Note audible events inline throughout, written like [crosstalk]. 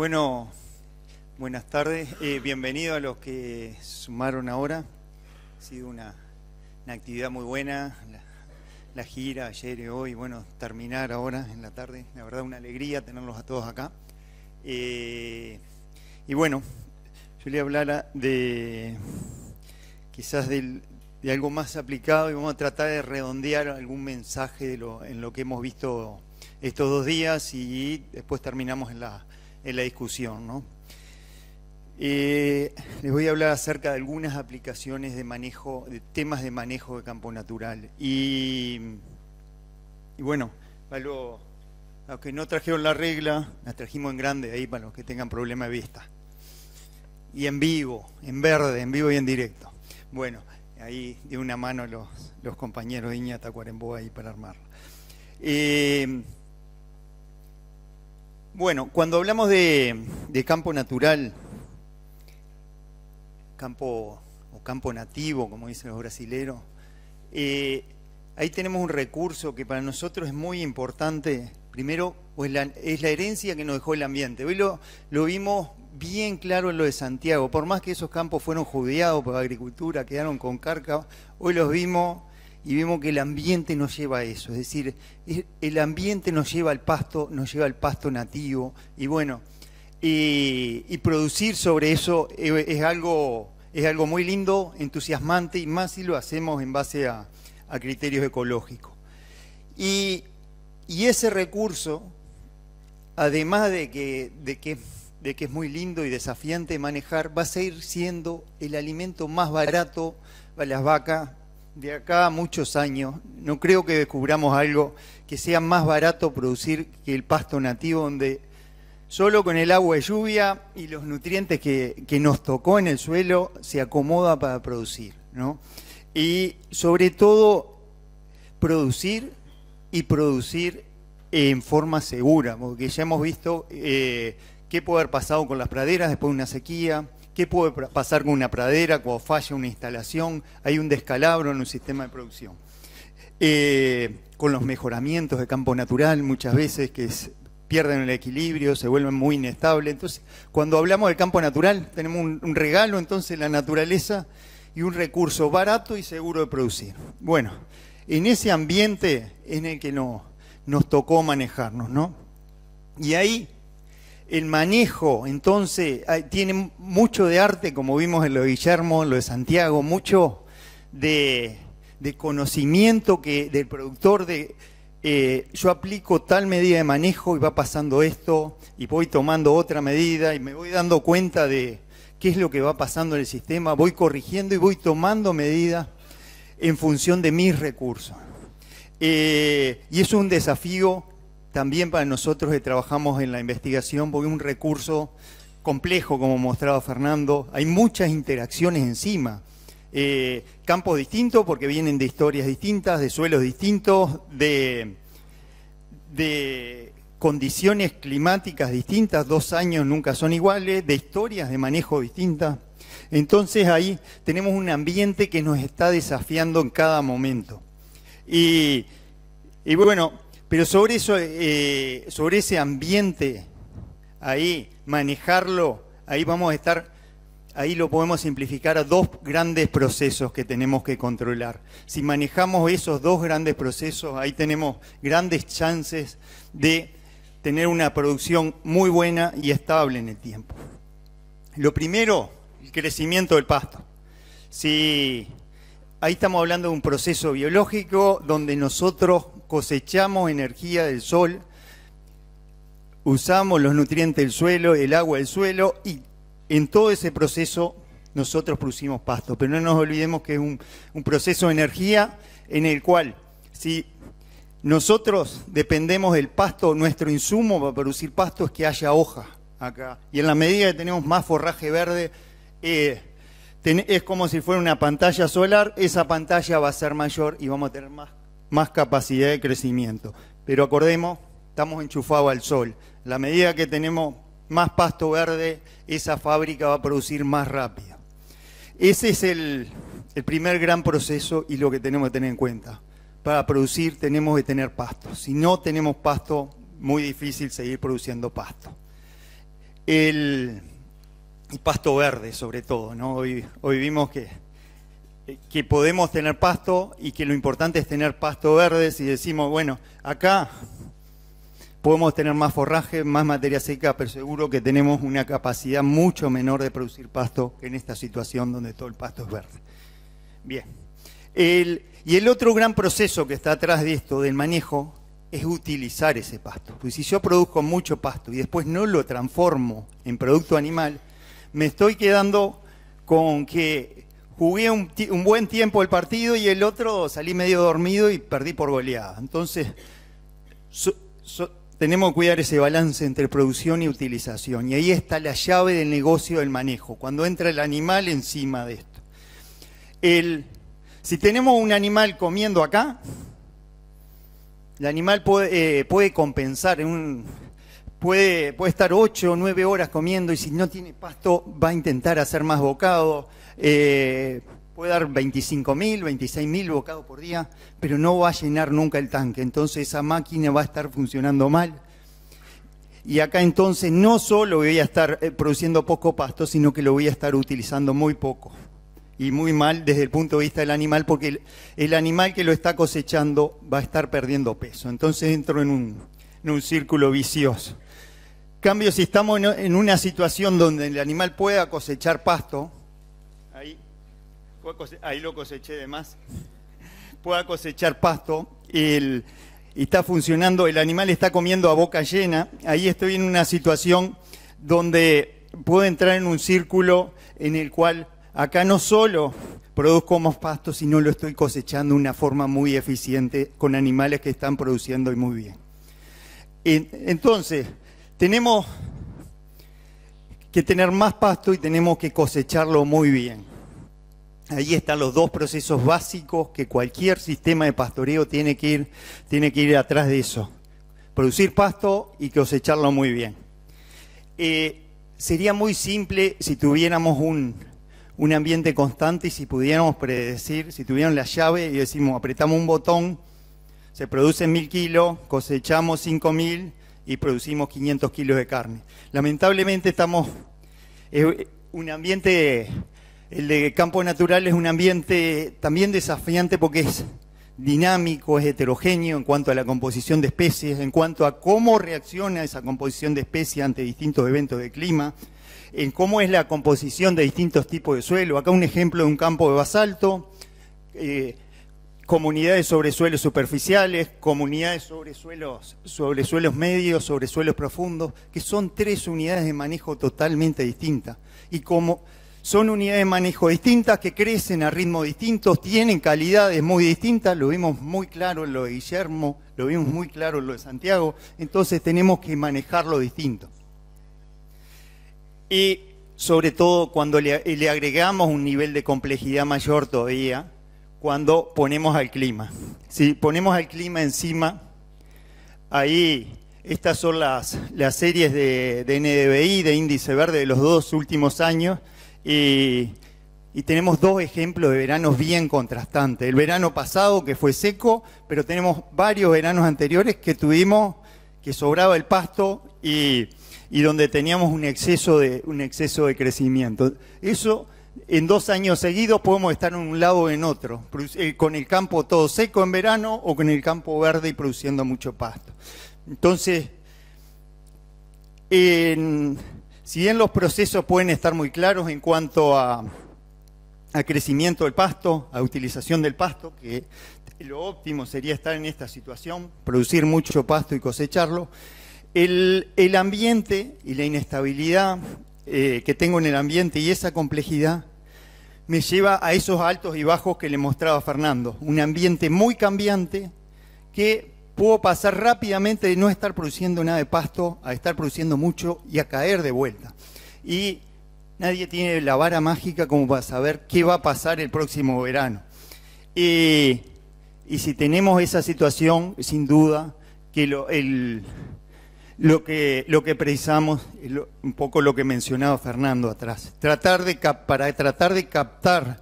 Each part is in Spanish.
Bueno, buenas tardes, eh, bienvenido a los que sumaron ahora. Ha sido una, actividad muy buena, la, gira ayer y hoy, bueno, terminar ahora en la tarde, la verdad una alegría tenerlos a todos acá. Eh, y bueno, yo le hablara de quizás de algo más aplicado y vamos a tratar de redondear algún mensaje de lo, en lo que hemos visto estos dos días y después terminamos en la en la discusión. ¿no? Eh, les voy a hablar acerca de algunas aplicaciones de manejo, de temas de manejo de campo natural. Y, bueno, para los, que no trajeron la regla, la trajimos en grande ahí para los que tengan problema de vista. Y en vivo, en verde, en vivo y en directo. Bueno, ahí de una mano los, compañeros de Iñata Cuarembó ahí para armarlo. Eh, bueno, cuando hablamos de, campo natural, campo o campo nativo, como dicen los brasileros, eh, ahí tenemos un recurso que para nosotros es muy importante. Primero, pues es la herencia que nos dejó el ambiente. Hoy lo, lo vimos bien claro en lo de Santiago. Por más que esos campos fueron judeados por la agricultura, quedaron con carca, hoy los vimos y vemos que el ambiente nos lleva a eso, es decir, el ambiente nos lleva al pasto, nos lleva al pasto nativo, y bueno, y, producir sobre eso es algo, es algo muy lindo, entusiasmante, y más si lo hacemos en base a, criterios ecológicos. Y, ese recurso, además de que, que de que es muy lindo y desafiante manejar, va a seguir siendo el alimento más barato para las vacas de acá muchos años, no creo que descubramos algo que sea más barato producir que el pasto nativo, donde solo con el agua de lluvia y los nutrientes que, nos tocó en el suelo se acomoda para producir. Y sobre todo, producir y producir en forma segura, porque ya hemos visto eh, qué puede haber pasado con las praderas después de una sequía, ¿Qué puede pasar con una pradera, cuando falla una instalación? Hay un descalabro en un sistema de producción. Eh, con los mejoramientos de campo natural muchas veces que pierden el equilibrio, se vuelven muy inestables. Entonces, cuando hablamos del campo natural, tenemos un, regalo entonces la naturaleza y un recurso barato y seguro de producir. Bueno, en ese ambiente en el que nos tocó manejarnos, ¿no? Y ahí el manejo, entonces, tiene mucho de arte, como vimos en lo de Guillermo, en lo de Santiago, mucho de, conocimiento que del productor de eh, yo aplico tal medida de manejo y va pasando esto y voy tomando otra medida y me voy dando cuenta de qué es lo que va pasando en el sistema, voy corrigiendo y voy tomando medidas en función de mis recursos. Eh, y es un desafío también para nosotros que trabajamos en la investigación, porque es un recurso complejo, como mostraba Fernando, hay muchas interacciones encima. Eh, campos distintos porque vienen de historias distintas, de suelos distintos, de, condiciones climáticas distintas, dos años nunca son iguales, de historias de manejo distintas. Entonces ahí tenemos un ambiente que nos está desafiando en cada momento. y bueno, pero sobre, eso, eh, sobre ese ambiente, ahí, manejarlo, ahí vamos a estar, ahí lo podemos simplificar a dos grandes procesos que tenemos que controlar. Si manejamos esos dos grandes procesos, ahí tenemos grandes chances de tener una producción muy buena y estable en el tiempo. Lo primero, el crecimiento del pasto. Si Ahí estamos hablando de un proceso biológico donde nosotros cosechamos energía del sol, usamos los nutrientes del suelo, el agua del suelo y en todo ese proceso nosotros producimos pasto. Pero no nos olvidemos que es un, proceso de energía en el cual si nosotros dependemos del pasto, nuestro insumo para producir pasto es que haya hoja acá. Y en la medida que tenemos más forraje verde, eh, es como si fuera una pantalla solar, esa pantalla va a ser mayor y vamos a tener más, más capacidad de crecimiento. Pero acordemos, estamos enchufados al sol. La medida que tenemos más pasto verde, esa fábrica va a producir más rápido. Ese es el, el primer gran proceso y lo que tenemos que tener en cuenta. Para producir tenemos que tener pasto. Si no tenemos pasto, muy difícil seguir produciendo pasto. El, y pasto verde sobre todo. ¿no? Hoy, vimos que, que podemos tener pasto y que lo importante es tener pasto verde si decimos, bueno, acá podemos tener más forraje, más materia seca, pero seguro que tenemos una capacidad mucho menor de producir pasto en esta situación donde todo el pasto es verde. Bien. y el otro gran proceso que está atrás de esto, del manejo, es utilizar ese pasto. porque si yo produzco mucho pasto y después no lo transformo en producto animal, me estoy quedando con que jugué un, buen tiempo el partido y el otro salí medio dormido y perdí por goleada. Entonces, tenemos que cuidar ese balance entre producción y utilización. Y ahí está la llave del negocio del manejo, cuando entra el animal encima de esto. si tenemos un animal comiendo acá, el animal puede eh, compensar en un puede, estar ocho o nueve horas comiendo y si no tiene pasto va a intentar hacer más bocado, eh, puede dar 25.000, 26.000 bocados por día, pero no va a llenar nunca el tanque. Entonces esa máquina va a estar funcionando mal. Y acá entonces no solo voy a estar eh, produciendo poco pasto, sino que lo voy a estar utilizando muy poco. Y muy mal desde el punto de vista del animal, porque el animal que lo está cosechando va a estar perdiendo peso. Entonces entro en un, en un círculo vicioso. Cambio, si estamos en una situación donde el animal pueda cosechar pasto, ahí, lo coseché de más, pueda cosechar pasto, y está funcionando, el animal está comiendo a boca llena, ahí estoy en una situación donde puedo entrar en un círculo en el cual acá no solo produzco más pasto, sino lo estoy cosechando de una forma muy eficiente con animales que están produciendo y muy bien. Entonces, tenemos que tener más pasto y tenemos que cosecharlo muy bien. Ahí están los dos procesos básicos que cualquier sistema de pastoreo tiene que ir, tiene que ir atrás de eso. Producir pasto y cosecharlo muy bien. Eh, sería muy simple si tuviéramos un, un ambiente constante y si pudiéramos predecir, si tuviéramos la llave y decimos, apretamos un botón se producen mil kilos, cosechamos 5.000 mil y producimos 500 kilos de carne. Lamentablemente estamos, en un ambiente, el de campo natural es un ambiente también desafiante porque es dinámico, es heterogéneo en cuanto a la composición de especies, en cuanto a cómo reacciona esa composición de especies ante distintos eventos de clima, en cómo es la composición de distintos tipos de suelo. Acá un ejemplo de un campo de basalto. Eh, comunidades sobre suelos superficiales, comunidades sobre suelos, sobre suelos medios, sobre suelos profundos, que son tres unidades de manejo totalmente distintas. Y como son unidades de manejo distintas, que crecen a ritmos distintos, tienen calidades muy distintas, lo vimos muy claro en lo de Guillermo, lo vimos muy claro en lo de Santiago, entonces tenemos que manejarlo distinto. Y sobre todo cuando le agregamos un nivel de complejidad mayor todavía, cuando ponemos al clima. Si ponemos al clima encima, ahí estas son las, las series de, de, NDBI, de índice verde de los dos últimos años, y, tenemos dos ejemplos de veranos bien contrastantes. El verano pasado que fue seco, pero tenemos varios veranos anteriores que tuvimos que sobraba el pasto y, donde teníamos un exceso de, un exceso de crecimiento. Eso en dos años seguidos podemos estar en un lado o en otro, eh, con el campo todo seco en verano o con el campo verde y produciendo mucho pasto. Entonces, si bien los procesos pueden estar muy claros en cuanto a, crecimiento del pasto, a utilización del pasto, que lo óptimo sería estar en esta situación, producir mucho pasto y cosecharlo, el, ambiente y la inestabilidad eh, que tengo en el ambiente y esa complejidad me lleva a esos altos y bajos que le mostraba Fernando. Un ambiente muy cambiante que puedo pasar rápidamente de no estar produciendo nada de pasto a estar produciendo mucho y a caer de vuelta. Y nadie tiene la vara mágica como para saber qué va a pasar el próximo verano. Eh, y si tenemos esa situación, sin duda, que el, lo que, lo que precisamos, un poco lo que mencionaba Fernando atrás, tratar de para tratar de captar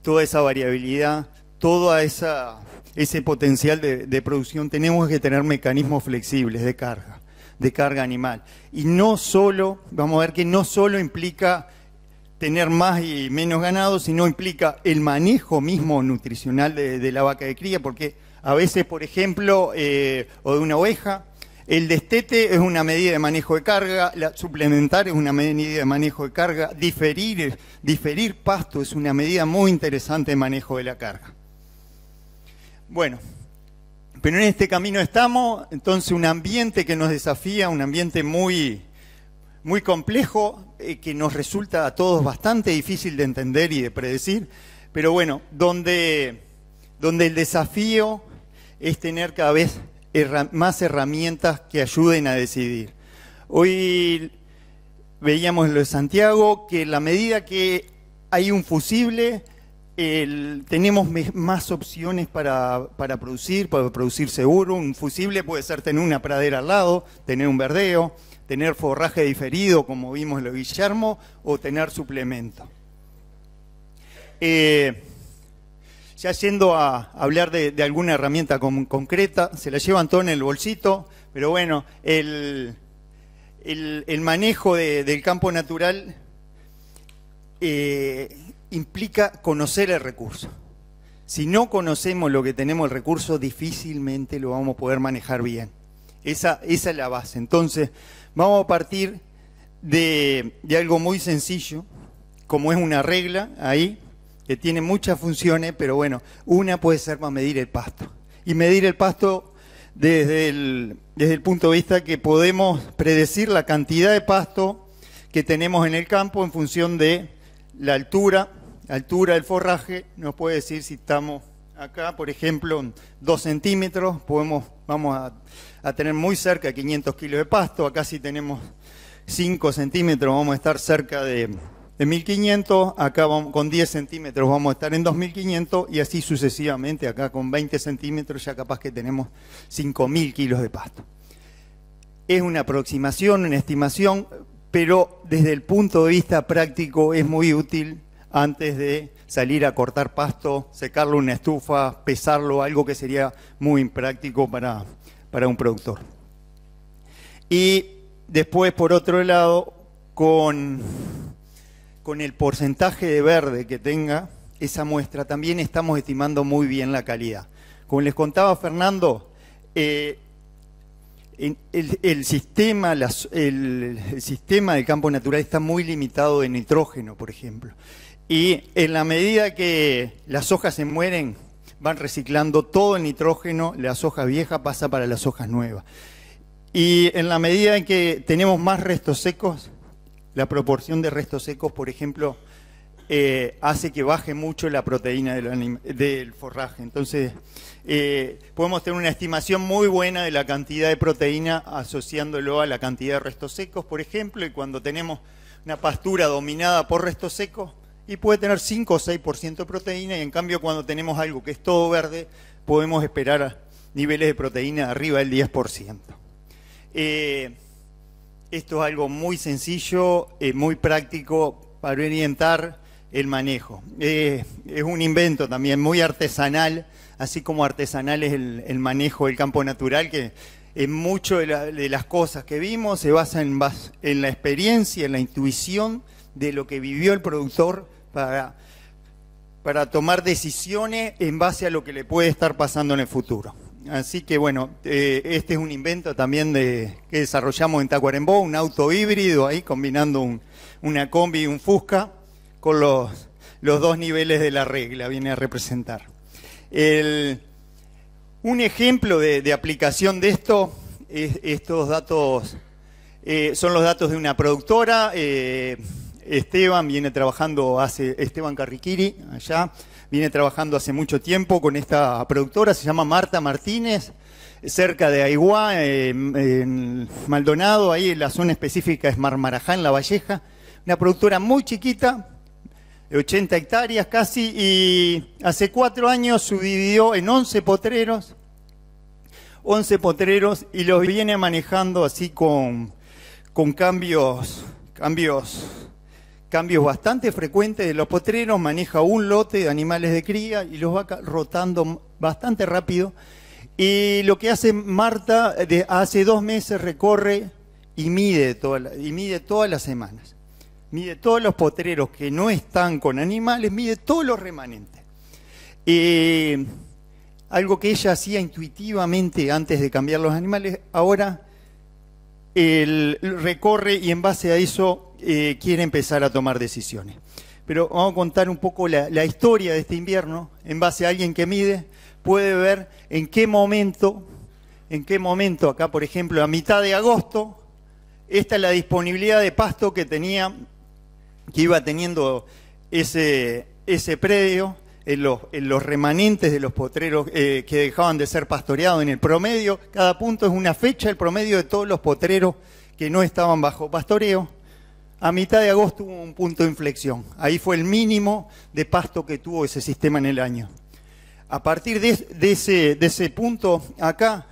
toda esa variabilidad, todo esa, ese potencial de, producción, tenemos que tener mecanismos flexibles de carga, de carga animal. Y no solo, vamos a ver que no solo implica tener más y menos ganado, sino implica el manejo mismo nutricional de, la vaca de cría, porque a veces, por ejemplo, eh, o de una oveja, el destete es una medida de manejo de carga, la suplementar es una medida de manejo de carga, diferir, pasto es una medida muy interesante de manejo de la carga. Bueno, pero en este camino estamos, entonces un ambiente que nos desafía, un ambiente muy, muy complejo, eh, que nos resulta a todos bastante difícil de entender y de predecir, pero bueno, donde, donde el desafío es tener cada vez más herramientas que ayuden a decidir. Hoy veíamos lo de Santiago, que la medida que hay un fusible, tenemos más opciones para, producir, para producir seguro. Un fusible puede ser tener una pradera al lado, tener un verdeo, tener forraje diferido, como vimos lo de Guillermo, o tener suplemento. Eh, ya yendo a hablar de, alguna herramienta concreta, se la llevan todo en el bolsito, pero bueno, el, manejo del campo natural eh, implica conocer el recurso. Si no conocemos lo que tenemos el recurso, difícilmente lo vamos a poder manejar bien. Esa, es la base. Entonces, vamos a partir de, de algo muy sencillo, como es una regla ahí, que tiene muchas funciones, pero bueno, una puede ser para medir el pasto. Y medir el pasto desde el, desde el punto de vista que podemos predecir la cantidad de pasto que tenemos en el campo en función de la altura, altura del forraje, nos puede decir si estamos acá, por ejemplo, 2 centímetros, podemos, vamos a, a, tener muy cerca 500 kilos de pasto, acá si tenemos 5 centímetros vamos a estar cerca de de 1500 acá con 10 centímetros vamos a estar en 2500 y así sucesivamente acá con 20 centímetros ya capaz que tenemos 5000 kilos de pasto. Es una aproximación, una estimación, pero desde el punto de vista práctico es muy útil antes de salir a cortar pasto, secarlo en una estufa, pesarlo, algo que sería muy impráctico para, para un productor. Y después, por otro lado, con con el porcentaje de verde que tenga esa muestra, también estamos estimando muy bien la calidad. Como les contaba Fernando, eh, el, sistema, de el, sistema del campo natural está muy limitado de nitrógeno, por ejemplo. Y en la medida que las hojas se mueren, van reciclando todo el nitrógeno, las hojas viejas pasa para las hojas nuevas. Y en la medida en que tenemos más restos secos, la proporción de restos secos, por ejemplo, eh, hace que baje mucho la proteína del, forraje. Entonces, eh, podemos tener una estimación muy buena de la cantidad de proteína asociándolo a la cantidad de restos secos, por ejemplo, y cuando tenemos una pastura dominada por restos secos, y puede tener 5 o 6% de proteína, y en cambio cuando tenemos algo que es todo verde, podemos esperar niveles de proteína arriba del 10%. Esto es algo muy sencillo, eh, muy práctico para orientar el manejo. es un invento también muy artesanal, así como artesanal es el, manejo del campo natural, que en mucho de, las cosas que vimos se basa en, la experiencia, en la intuición de lo que vivió el productor para tomar decisiones en base a lo que le puede estar pasando en el futuro. Así que bueno, eh, este es un invento también que desarrollamos en Tacuarembó, un auto híbrido ahí combinando un, una combi y un Fusca con los, dos niveles de la regla, viene a representar. un ejemplo de, aplicación de esto estos datos, eh, son los datos de una productora. Eh, Esteban viene trabajando hace, Esteban Carriquiri, allá, viene trabajando hace mucho tiempo con esta productora, se llama Marta Martínez, cerca de Aiguá, en Maldonado, ahí en la zona específica es Marmaraján, La Valleja, una productora muy chiquita, de 80 hectáreas casi, y hace cuatro años subdividió en 11 potreros, 11 potreros, y los viene manejando así con, con cambios, cambios cambios bastante frecuentes de los potreros, maneja un lote de animales de cría y los va rotando bastante rápido. Y lo que hace Marta, de hace dos meses recorre y mide, y mide todas las semanas. Mide todos los potreros que no están con animales, mide todos los remanentes. algo que ella hacía intuitivamente antes de cambiar los animales, ahora el, recorre y en base a eso eh, quiere empezar a tomar decisiones. Pero vamos a contar un poco la, historia de este invierno en base a alguien que mide, puede ver en qué momento, en qué momento, acá por ejemplo, a mitad de agosto, esta es la disponibilidad de pasto que tenía, que iba teniendo ese, ese predio, en los, los, remanentes de los potreros eh, que dejaban de ser pastoreados. En el promedio, cada punto es una fecha, el promedio de todos los potreros que no estaban bajo pastoreo a mitad de agosto hubo un punto de inflexión. Ahí fue el mínimo de pasto que tuvo ese sistema en el año. A partir de, ese, punto acá,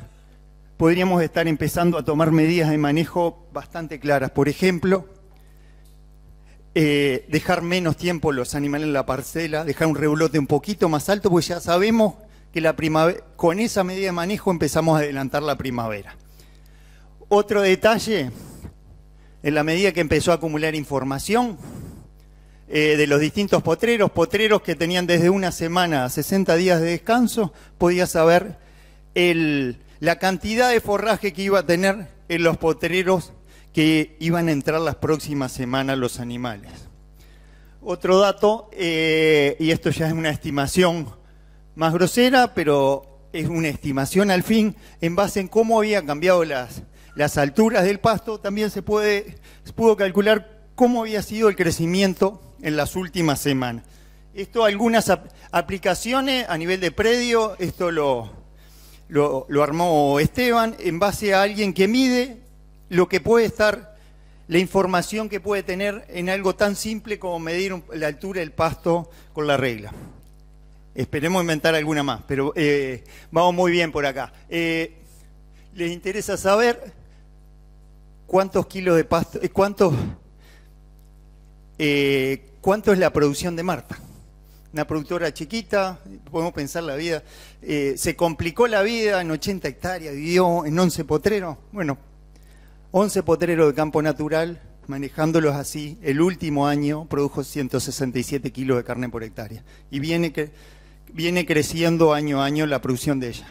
podríamos estar empezando a tomar medidas de manejo bastante claras. Por ejemplo, eh, dejar menos tiempo los animales en la parcela, dejar un regulote un poquito más alto, porque ya sabemos que la primavera, con esa medida de manejo empezamos a adelantar la primavera. Otro detalle en la medida que empezó a acumular información eh, de los distintos potreros, potreros que tenían desde una semana a 60 días de descanso, podía saber la cantidad de forraje que iba a tener en los potreros que iban a entrar las próximas semanas los animales. Otro dato, eh, y esto ya es una estimación más grosera, pero es una estimación al fin, en base en cómo habían cambiado las, las alturas del pasto, también se, puede, pudo calcular cómo había sido el crecimiento en las últimas semanas. Esto algunas aplicaciones a nivel de predio, esto lo, lo, armó Esteban en base a alguien que mide lo que puede estar, la información que puede tener en algo tan simple como medir la altura del pasto con la regla. Esperemos inventar alguna más, pero eh, vamos muy bien por acá. Eh, ¿Les interesa saber? cuántos kilos de pasto, eh, cuántos, eh, cuánto es la producción de Marta. Una productora chiquita, podemos pensar la vida, eh, se complicó la vida en 80 hectáreas, vivió en 11 potreros, bueno, 11 potreros de campo natural, manejándolos así, el último año produjo 167 kilos de carne por hectárea. Y viene, viene creciendo año a año la producción de ella.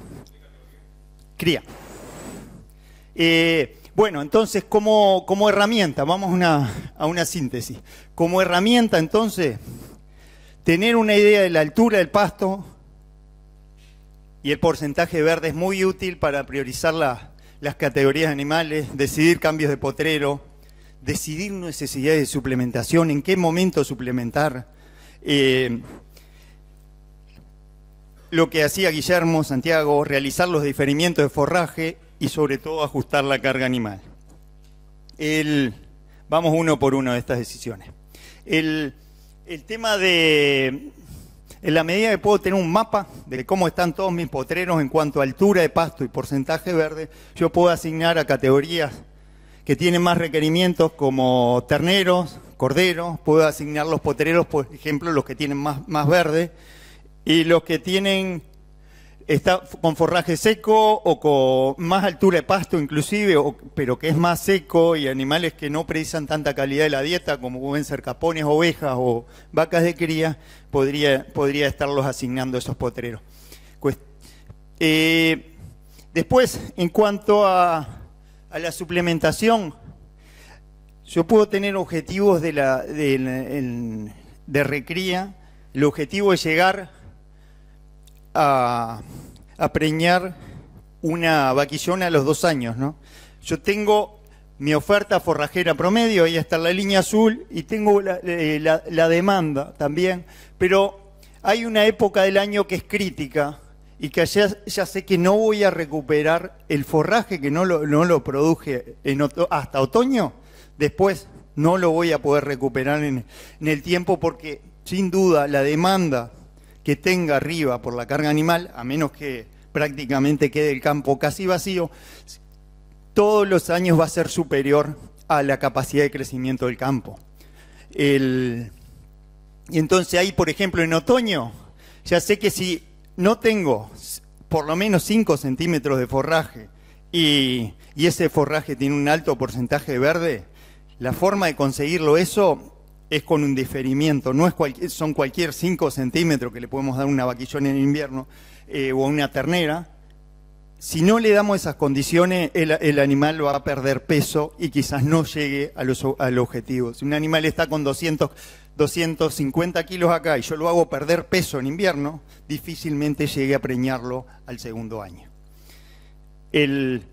Cría. Bueno, entonces como, herramienta, vamos a una síntesis. Como herramienta entonces, tener una idea de la altura del pasto y el porcentaje verde es muy útil para priorizar las categorías de animales, decidir cambios de potrero, decidir necesidades de suplementación, en qué momento suplementar. Eh, lo que hacía Guillermo Santiago, realizar los diferimientos de forraje y sobre todo ajustar la carga animal. vamos uno por uno de estas decisiones. El, tema de, en la medida que puedo tener un mapa de cómo están todos mis potreros en cuanto a altura de pasto y porcentaje verde, yo puedo asignar a categorías que tienen más requerimientos como terneros, corderos, puedo asignar los potreros, por ejemplo, los que tienen más, más verde y los que tienen está con forraje seco o con más altura de pasto inclusive, pero que es más seco y animales que no precisan tanta calidad de la dieta como pueden ser capones, ovejas o vacas de cría, podría, podría estarlos asignando esos potreros. Eh, después, en cuanto a, a, la suplementación, yo puedo tener objetivos de, la, de recría, el objetivo es llegar a, preñar una vaquillona a los dos años, ¿no? Yo tengo mi oferta forrajera promedio, ahí está la línea azul, y tengo la, eh, demanda también, pero hay una época del año que es crítica y que ya, sé que no voy a recuperar el forraje que no lo, no lo produje hasta otoño, después no lo voy a poder recuperar en el tiempo porque sin duda la demanda que tenga arriba por la carga animal, a menos que prácticamente quede el campo casi vacío, todos los años va a ser superior a la capacidad de crecimiento del campo. Y entonces ahí, por ejemplo, en otoño, ya sé que si no tengo por lo menos 5 centímetros de forraje y, y ese forraje tiene un alto porcentaje de verde, la forma de conseguirlo eso es con un diferimiento, no es son cualquier 5 centímetros que le podemos dar una vaquillón en invierno eh, o una ternera. Si no le damos esas condiciones, el, animal va a perder peso y quizás no llegue a al objetivo. Si un animal está con 200, 250 kilos acá y yo lo hago perder peso en invierno, difícilmente llegue a preñarlo al segundo año. El,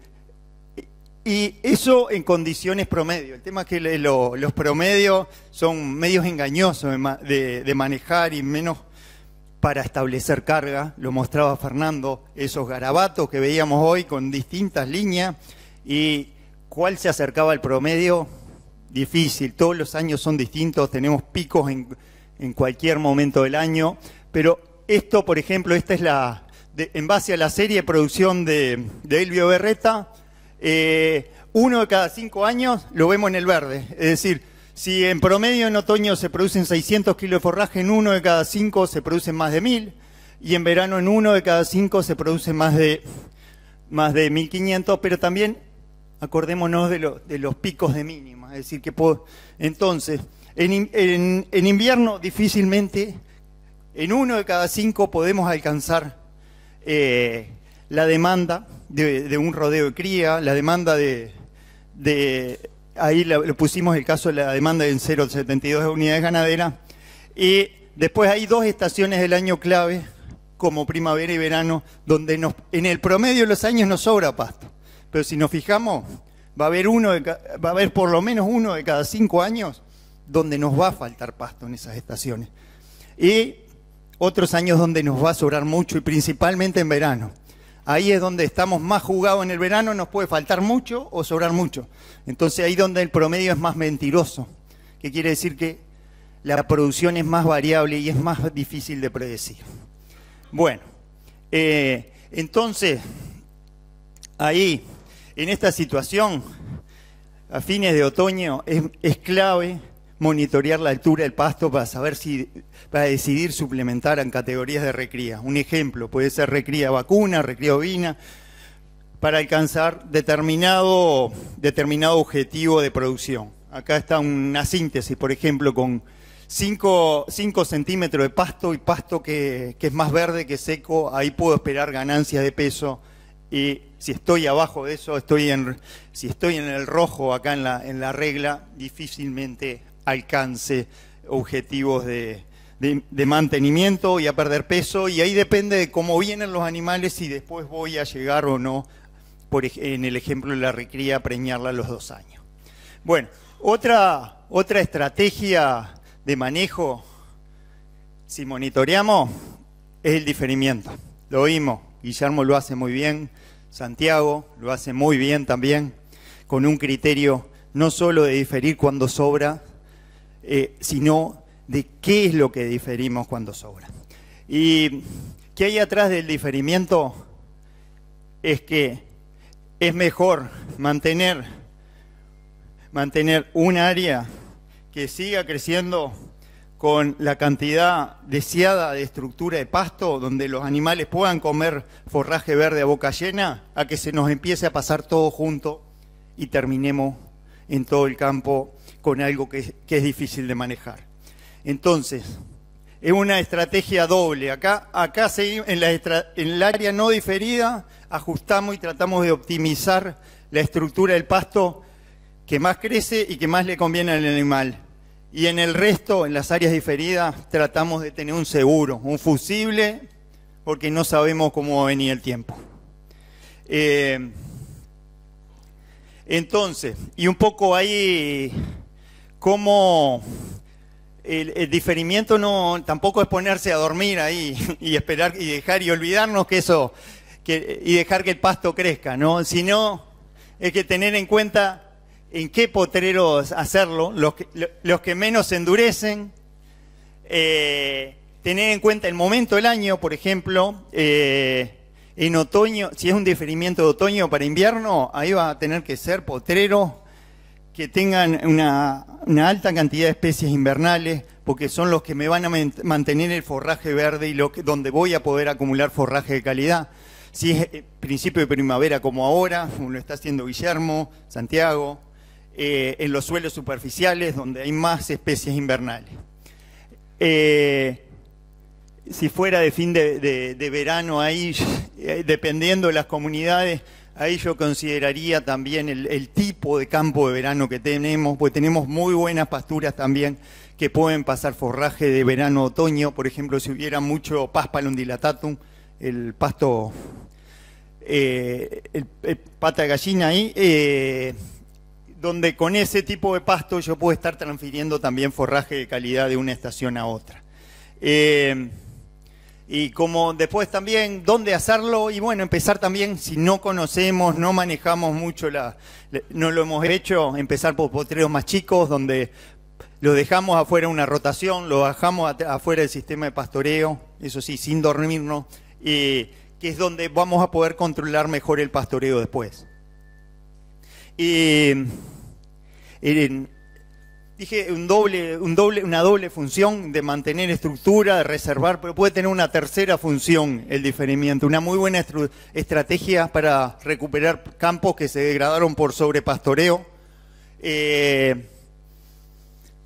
y eso en condiciones promedio. El tema es que los promedios son medios engañosos de, manejar y menos para establecer carga. Lo mostraba Fernando, esos garabatos que veíamos hoy con distintas líneas. ¿Y cuál se acercaba al promedio? Difícil. Todos los años son distintos, tenemos picos en, cualquier momento del año. Pero esto, por ejemplo, esta es la, en base a la serie de producción de, de Elvio Berreta eh, uno de cada cinco años lo vemos en el verde. Es decir, si en promedio en otoño se producen 600 kilos de forraje, en uno de cada cinco se producen más de 1000 y en verano en uno de cada cinco se producen más de, más de 1500, pero también acordémonos de, los picos de mínima. Es decir, que puedo, entonces, en, invierno difícilmente en uno de cada cinco podemos alcanzar eh, la demanda de, un rodeo de cría, la demanda de... ahí lo pusimos el caso de la demanda en 0,72 unidades ganaderas. Y después hay dos estaciones del año clave, como primavera y verano, donde nos, en el promedio de los años nos sobra pasto. Pero si nos fijamos, va a haber uno va a haber por lo menos uno de cada cinco años donde nos va a faltar pasto en esas estaciones. Y otros años donde nos va a sobrar mucho, y principalmente en verano ahí es donde estamos más jugados en el verano, nos puede faltar mucho o sobrar mucho. Entonces ahí donde el promedio es más mentiroso, que quiere decir que la producción es más variable y es más difícil de predecir. Bueno, eh, entonces, ahí, en esta situación, a fines de otoño, es clave monitorear la altura del pasto para saber si, para decidir suplementar en categorías de recría. Un ejemplo, puede ser recría vacuna, recría ovina, para alcanzar determinado, determinado objetivo de producción. Acá está una síntesis, por ejemplo, con 5 centímetros de pasto y pasto que, es más verde que seco, ahí puedo esperar ganancias de peso y si estoy abajo de eso, estoy en, si estoy en el rojo acá en la, en la regla, difícilmente alcance objetivos de, mantenimiento y a perder peso, y ahí depende de cómo vienen los animales y después voy a llegar o no, por, en el ejemplo de la recría, a preñarla a los dos años. Bueno, otra, otra estrategia de manejo, si monitoreamos, es el diferimiento. Lo oímos, Guillermo lo hace muy bien, Santiago lo hace muy bien también, con un criterio no solo de diferir cuando sobra, eh, sino de qué es lo que diferimos cuando sobra. Y qué hay atrás del diferimiento es que es mejor mantener, mantener un área que siga creciendo con la cantidad deseada de estructura de pasto, donde los animales puedan comer forraje verde a boca llena, a que se nos empiece a pasar todo junto y terminemos en todo el campo con algo que, es difícil de manejar. Entonces, es una estrategia doble. Acá, acá en, en el área no diferida ajustamos y tratamos de optimizar la estructura del pasto que más crece y que más le conviene al animal. Y en el resto, en las áreas diferidas, tratamos de tener un seguro, un fusible, porque no sabemos cómo va a venir el tiempo. Eh, entonces, y un poco ahí cómo el, diferimiento no tampoco es ponerse a dormir ahí [laughs] y esperar y dejar y olvidarnos que eso y dejar que el pasto crezca, Sino es que tener en cuenta en qué potreros hacerlo, los que, menos endurecen, eh, tener en cuenta el momento del año, por ejemplo, eh, en otoño, si es un diferimiento de otoño para invierno, ahí va a tener que ser potrero que tengan una, alta cantidad de especies invernales, porque son los que me van a mantener el forraje verde y donde voy a poder acumular forraje de calidad. Si es eh, principio de primavera como ahora, como lo está haciendo Guillermo, Santiago, eh, en los suelos superficiales donde hay más especies invernales. Eh, si fuera de fin de, de verano ahí, [laughs] dependiendo de las comunidades, Ahí yo consideraría también el, tipo de campo de verano que tenemos, porque tenemos muy buenas pasturas también que pueden pasar forraje de verano-otoño. Por ejemplo, si hubiera mucho paspalum dilatatum, el pasto, eh, el, pata gallina ahí, eh, donde con ese tipo de pasto yo puedo estar transfiriendo también forraje de calidad de una estación a otra. Eh, y como después también dónde hacerlo y bueno, empezar también si no conocemos, no manejamos mucho la no lo hemos hecho, empezar por potreros más chicos donde lo dejamos afuera una rotación, lo bajamos afuera del sistema de pastoreo, eso sí, sin dormirnos, que es donde vamos a poder controlar mejor el pastoreo después. Y dije una doble función de mantener estructura, de reservar, pero puede tener una tercera función el diferimiento, una muy buena estrategia para recuperar campos que se degradaron por sobrepastoreo, eh,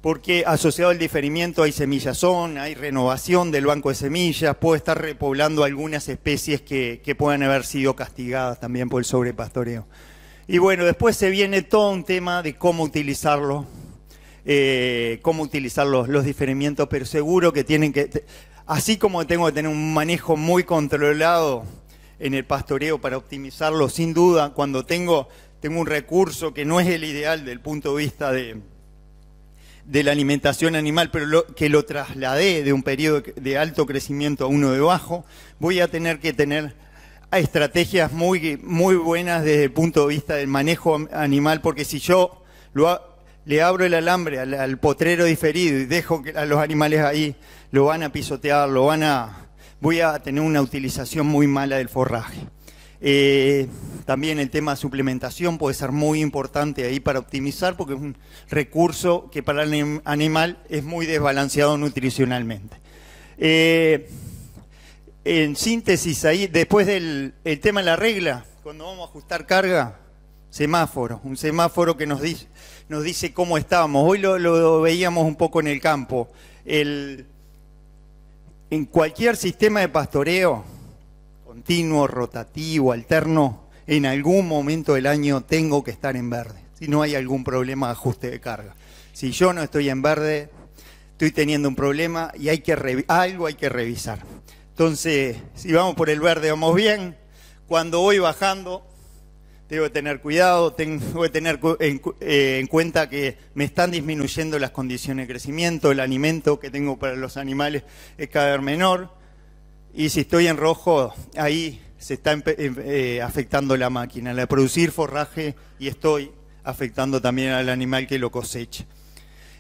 porque asociado al diferimiento hay semillazón, hay renovación del banco de semillas, puede estar repoblando algunas especies que, que puedan haber sido castigadas también por el sobrepastoreo. Y bueno, después se viene todo un tema de cómo utilizarlo eh, cómo utilizar los, diferimientos, pero seguro que tienen que, así como tengo que tener un manejo muy controlado en el pastoreo para optimizarlo, sin duda, cuando tengo, tengo un recurso que no es el ideal del punto de vista de, de la alimentación animal, pero que lo trasladé de un periodo de alto crecimiento a uno de bajo, voy a tener que tener estrategias muy, muy buenas desde el punto de vista del manejo animal, porque si yo lo, le abro el alambre al, potrero diferido y dejo que a los animales ahí lo van a pisotear, lo van a... voy a tener una utilización muy mala del forraje. Eh, también el tema de suplementación puede ser muy importante ahí para optimizar porque es un recurso que para el animal es muy desbalanceado nutricionalmente. Eh, en síntesis ahí, después del tema de la regla, cuando vamos a ajustar carga, semáforo, un semáforo que nos dice, cómo estamos. Hoy lo, veíamos un poco en el campo. en cualquier sistema de pastoreo, continuo, rotativo, alterno, en algún momento del año tengo que estar en verde, si no hay algún problema de ajuste de carga. Si yo no estoy en verde, estoy teniendo un problema y hay que algo hay que revisar. Entonces, si vamos por el verde, vamos bien. Cuando voy bajando, tengo que tener cuidado, tengo que tener eh, en, cuenta que me están disminuyendo las condiciones de crecimiento, el alimento que tengo para los animales es cada vez menor. Y si estoy en rojo, ahí se está em-, eh, afectando la máquina, la de producir forraje y estoy afectando también al animal que lo cosecha.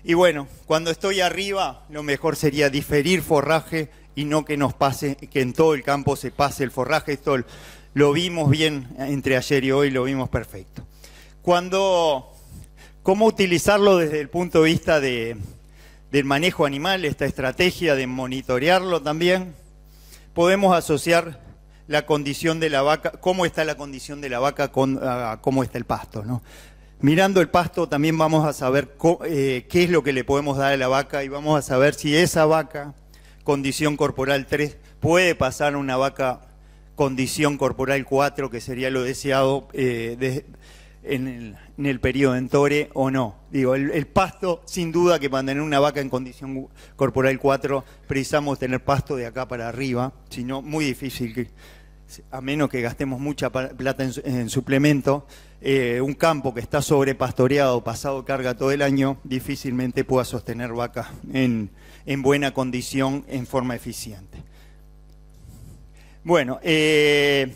Y bueno, cuando estoy arriba, lo mejor sería diferir forraje y no que nos pase, que en todo el campo se pase el forraje. Esto lo vimos bien entre ayer y hoy, lo vimos perfecto. Cuando, ¿Cómo utilizarlo desde el punto de vista del manejo animal, esta estrategia de monitorearlo también? Podemos asociar la condición de la vaca, cómo está la condición de la vaca con cómo está el pasto. Mirando el pasto también vamos a saber eh, qué es lo que le podemos dar a la vaca y vamos a saber si esa vaca, condición corporal 3, puede pasar a una vaca condición corporal 4, que sería lo deseado eh, en, el, en, periodo en Tore, o no. Digo, el, pasto, sin duda que para tener una vaca en condición corporal 4 precisamos tener pasto de acá para arriba, sino muy difícil a menos que gastemos mucha plata en, suplemento, eh, un campo que está sobrepastoreado, pasado carga todo el año, difícilmente pueda sostener vaca en buena condición, en forma eficiente. Bueno, eh,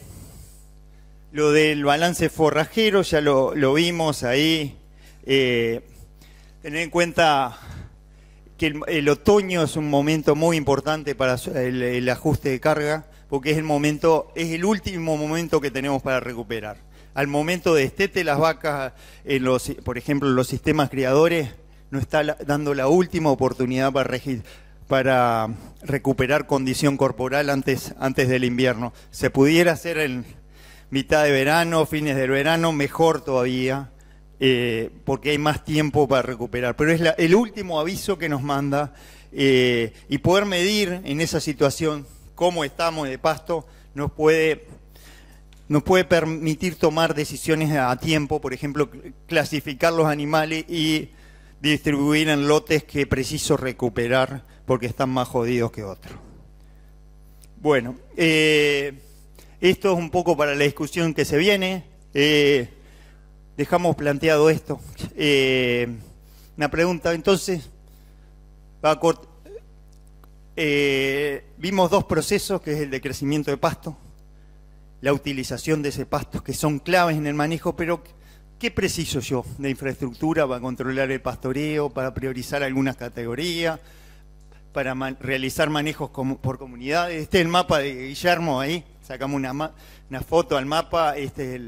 lo del balance forrajero ya lo, vimos ahí. Eh, tener en cuenta que el, otoño es un momento muy importante para el, ajuste de carga, porque es el momento, es el último momento que tenemos para recuperar. Al momento de estete las vacas, en los, por ejemplo, los sistemas criadores, no está dando la última oportunidad para registrar para recuperar condición corporal antes, antes del invierno. Se pudiera hacer en mitad de verano, fines del verano, mejor todavía, eh, porque hay más tiempo para recuperar. Pero es el último aviso que nos manda eh, y poder medir en esa situación cómo estamos de pasto nos puede nos puede permitir tomar decisiones a tiempo, por ejemplo, clasificar los animales y distribuir en lotes que preciso recuperar porque están más jodidos que otros. Bueno, eh, esto es un poco para la discusión que se viene. Eh, dejamos planteado esto. Eh, una pregunta, entonces, vimos dos procesos, que es el de crecimiento de pasto, la utilización de ese pasto, que son claves en el manejo, pero ¿qué preciso yo de infraestructura para controlar el pastoreo, para priorizar algunas categorías? para realizar manejos por comunidades. Este es el mapa de Guillermo ahí, sacamos una, foto al mapa, este es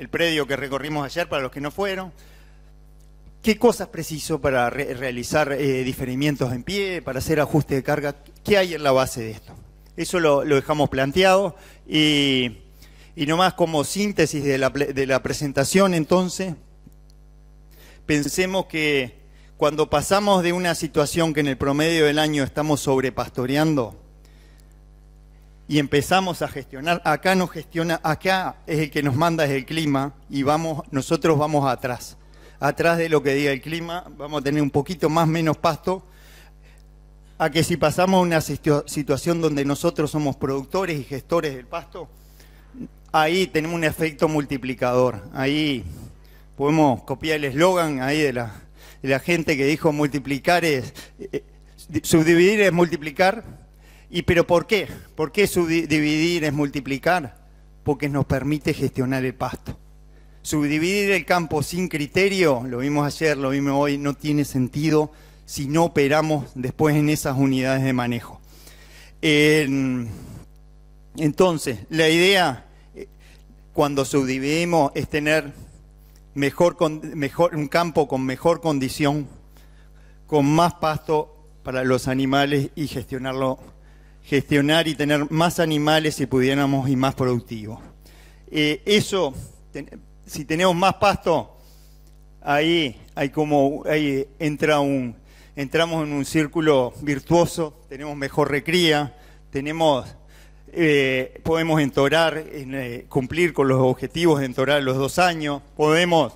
el, predio que recorrimos ayer para los que no fueron. ¿Qué cosas preciso para realizar eh, diferimientos en pie, para hacer ajuste de carga? ¿Qué hay en la base de esto? Eso lo, dejamos planteado y, nomás como síntesis de la presentación entonces, pensemos que cuando pasamos de una situación que en el promedio del año estamos sobrepastoreando y empezamos a gestionar, acá nos gestiona, acá es el que nos manda es el clima y vamos, nosotros vamos atrás. Atrás de lo que diga el clima, vamos a tener un poquito más menos pasto, a que si pasamos a una situación donde nosotros somos productores y gestores del pasto, ahí tenemos un efecto multiplicador. Ahí podemos copiar el eslogan ahí de la la gente que dijo multiplicar es, eh, subdividir es multiplicar. ¿Y pero por qué? ¿Por qué subdividir es multiplicar? Porque nos permite gestionar el pasto. Subdividir el campo sin criterio, lo vimos ayer, lo vimos hoy, no tiene sentido si no operamos después en esas unidades de manejo. entonces, la idea eh, cuando subdividimos es tener mejor, mejor, un campo con mejor condición, con más pasto para los animales y gestionarlo, gestionar y tener más animales si pudiéramos y más productivos. Eh, eso, si tenemos más pasto, ahí hay como ahí entra un entramos en un círculo virtuoso, tenemos mejor recría, tenemos eh, podemos entorar, eh, cumplir con los objetivos de entorar los dos años, podemos,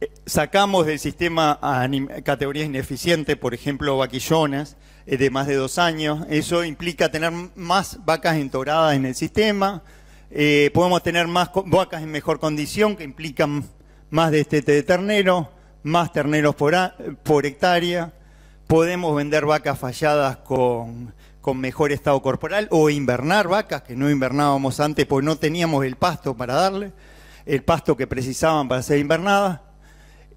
eh, sacamos del sistema categorías ineficientes, por ejemplo, vaquillonas de más de dos años, eso implica tener más vacas entoradas en el sistema, podemos tener más vacas en mejor condición, que implican más destete de ternero, más terneros por hectárea, podemos vender vacas falladas con con mejor estado corporal o invernar vacas que no invernábamos antes porque no teníamos el pasto para darle, el pasto que precisaban para ser invernadas.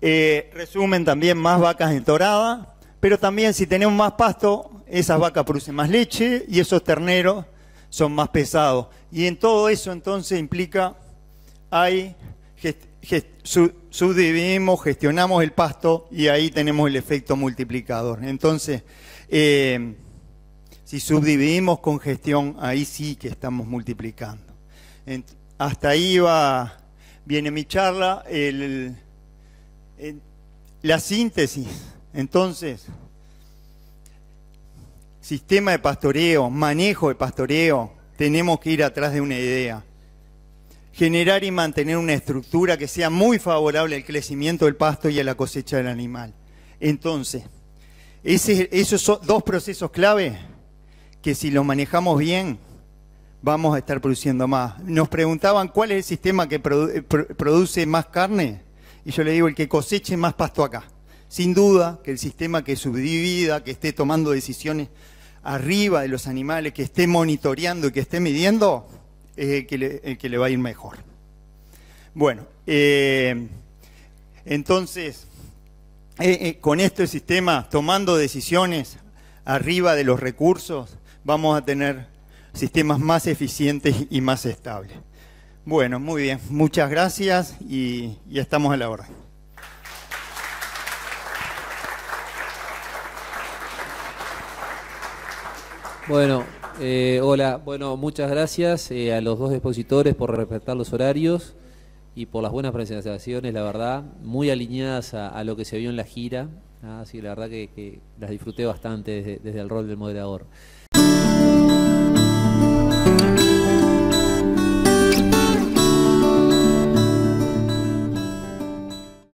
Eh, resumen también más vacas entoradas, pero también si tenemos más pasto, esas vacas producen más leche y esos terneros son más pesados. Y en todo eso entonces implica, ahí subdividimos, gestionamos el pasto y ahí tenemos el efecto multiplicador. Entonces, eh, si subdividimos con gestión, ahí sí que estamos multiplicando. hasta ahí va, viene mi charla, la síntesis. Entonces, sistema de pastoreo, manejo de pastoreo, tenemos que ir atrás de una idea. Generar y mantener una estructura que sea muy favorable al crecimiento del pasto y a la cosecha del animal. Entonces, esos son dos procesos clave que si lo manejamos bien, vamos a estar produciendo más. Nos preguntaban cuál es el sistema que eh, produce más carne, y yo le digo el que coseche más pasto acá. Sin duda que el sistema que subdivida, que esté tomando decisiones arriba de los animales, que esté monitoreando y que esté midiendo, es el que le, va a ir mejor. Bueno, eh, entonces, eh, con este sistema, tomando decisiones arriba de los recursos, vamos a tener sistemas más eficientes y más estables. Bueno, muy bien, muchas gracias y, y estamos a la hora. Bueno, eh, hola, bueno, muchas gracias eh, a los dos expositores por respetar los horarios y por las buenas presentaciones, la verdad, muy alineadas a, lo que se vio en la gira, así ah, que la verdad que, las disfruté bastante desde el rol del moderador.